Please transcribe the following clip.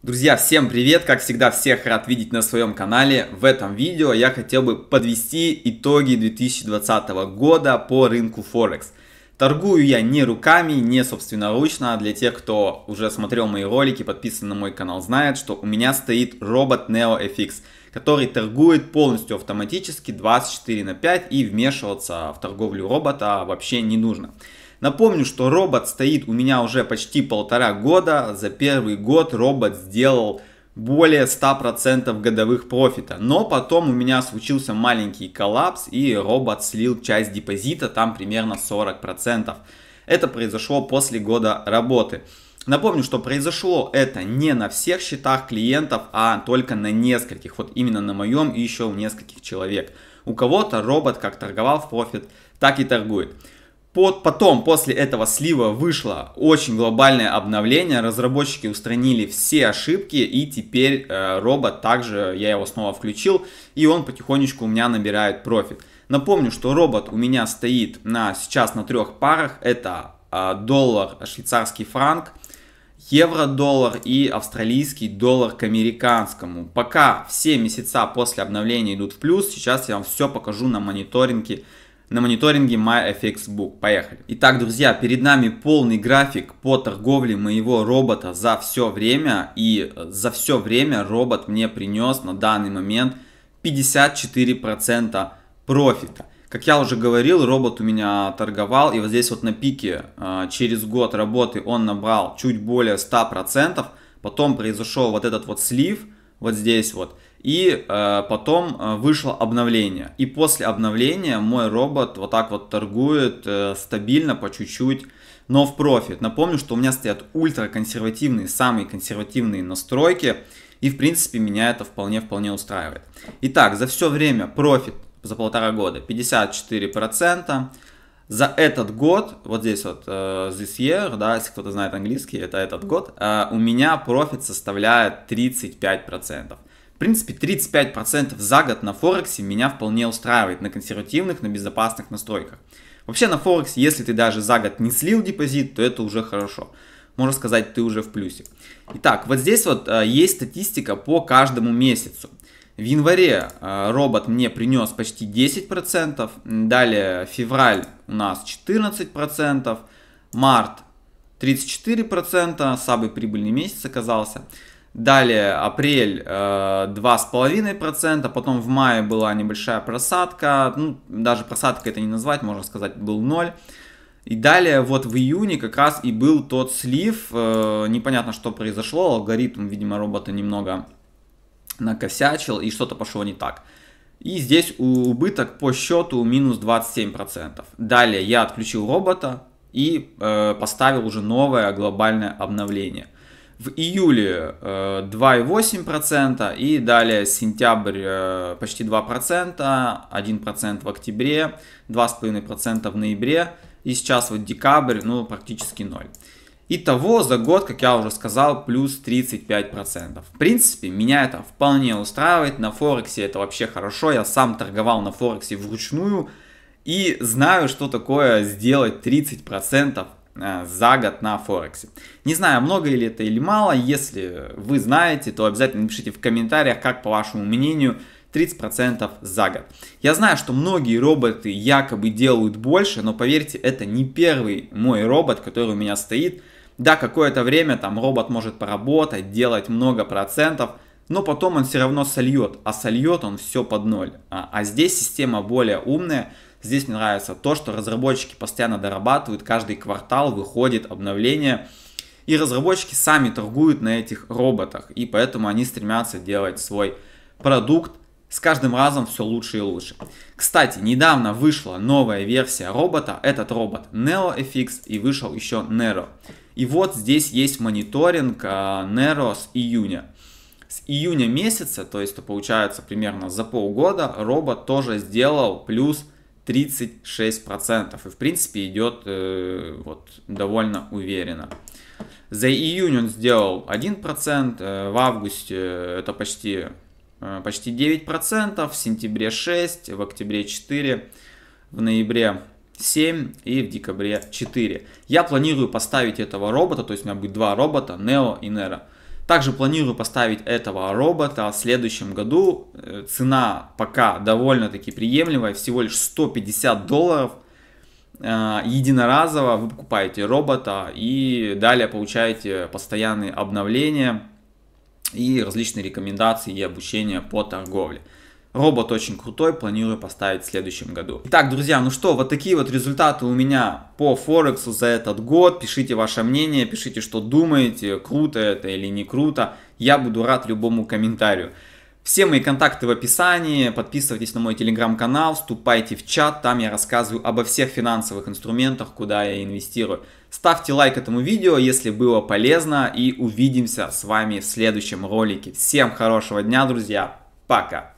Друзья, всем привет! Как всегда, всех рад видеть на своем канале. В этом видео я хотел бы подвести итоги 2020 года по рынку Форекс. Торгую я не руками, не собственноручно. Для тех, кто уже смотрел мои ролики, подписан на мой канал, знает, что у меня стоит робот NeoFX, который торгует полностью автоматически 24 на 5 и вмешиваться в торговлю робота вообще не нужно. Напомню, что робот стоит у меня уже почти полтора года. За первый год робот сделал более 100% годовых профита. Но потом у меня случился маленький коллапс и робот слил часть депозита, там примерно 40%. Это произошло после года работы. Напомню, что произошло это не на всех счетах клиентов, а только на нескольких. Вот именно на моем и еще у нескольких человек. У кого-то робот как торговал в профит, так и торгует. Под, потом, после этого слива вышло очень глобальное обновление, разработчики устранили все ошибки, и теперь э, робот также, я его снова включил, и он потихонечку у меня набирает профит. Напомню, что робот у меня стоит на, сейчас на трех парах, это э, доллар, швейцарский франк, евро-доллар и австралийский доллар к американскому. Пока все месяца после обновления идут в плюс, сейчас я вам все покажу на мониторинге на мониторинге MyFXBook Поехали. Итак, друзья, перед нами полный график по торговле моего робота за все время. И э, за все время робот мне принес на данный момент 54% профита. Как я уже говорил, робот у меня торговал, и вот здесь вот на пике э, через год работы он набрал чуть более 100%, потом произошел вот этот вот слив, вот здесь вот, и э, потом э, вышло обновление. И после обновления мой робот вот так вот торгует э, стабильно по чуть-чуть, но в профит. Напомню, что у меня стоят ультраконсервативные, самые консервативные настройки. И в принципе меня это вполне-вполне устраивает. Итак, за все время профит за полтора года 54%. За этот год, вот здесь вот uh, this year, да, если кто-то знает английский, это этот год, uh, у меня профит составляет 35%. В принципе, 35% за год на Форексе меня вполне устраивает на консервативных, на безопасных настройках. Вообще на Форексе, если ты даже за год не слил депозит, то это уже хорошо. Можно сказать, ты уже в плюсе. Итак, вот здесь вот э, есть статистика по каждому месяцу. В январе э, робот мне принес почти 10%, далее февраль у нас 14%, март 34%, самый прибыльный месяц оказался. Далее апрель э, 2,5%, потом в мае была небольшая просадка, ну, даже просадка это не назвать, можно сказать, был 0. И далее вот в июне как раз и был тот слив, э, непонятно, что произошло, алгоритм, видимо, робота немного накосячил и что-то пошло не так. И здесь убыток по счету минус 27%. Далее я отключил робота и э, поставил уже новое глобальное обновление – в июле 2,8% э, и далее сентябрь э, почти 2%, 1% в октябре, 2,5% в ноябре и сейчас вот декабрь, ну практически 0. Итого за год, как я уже сказал, плюс 35%. В принципе, меня это вполне устраивает, на Форексе это вообще хорошо, я сам торговал на Форексе вручную и знаю, что такое сделать 30% Э, за год на Форексе. Не знаю, много ли это или мало, если вы знаете, то обязательно напишите в комментариях, как по вашему мнению 30% за год. Я знаю, что многие роботы якобы делают больше, но поверьте, это не первый мой робот, который у меня стоит. Да, какое-то время там робот может поработать, делать много процентов, но потом он все равно сольет, а сольет он все под ноль. А, а здесь система более умная, Здесь мне нравится то, что разработчики постоянно дорабатывают, каждый квартал выходит обновление, и разработчики сами торгуют на этих роботах, и поэтому они стремятся делать свой продукт с каждым разом все лучше и лучше. Кстати, недавно вышла новая версия робота, этот робот NeoFX, и вышел еще Nero. И вот здесь есть мониторинг э, Nero с июня. С июня месяца, то есть это получается примерно за полгода, робот тоже сделал плюс 36%. И, в принципе, идет э, вот, довольно уверенно. За июнь он сделал 1%, э, в августе это почти, э, почти 9%, в сентябре 6%, в октябре 4%, в ноябре 7 и в декабре 4. Я планирую поставить этого робота, то есть у меня будет два робота, Neo и Nero. Также планирую поставить этого робота в следующем году. Э, цена пока довольно-таки приемлемая, всего лишь 150 долларов. Э, единоразово вы покупаете робота и далее получаете постоянные обновления и различные рекомендации и обучение по торговле. Робот очень крутой, планирую поставить в следующем году. Итак, друзья, ну что, вот такие вот результаты у меня по Форексу за этот год. Пишите ваше мнение, пишите, что думаете, круто это или не круто. Я буду рад любому комментарию. Все мои контакты в описании, подписывайтесь на мой телеграм-канал, вступайте в чат, там я рассказываю обо всех финансовых инструментах, куда я инвестирую. Ставьте лайк этому видео, если было полезно, и увидимся с вами в следующем ролике. Всем хорошего дня, друзья, пока!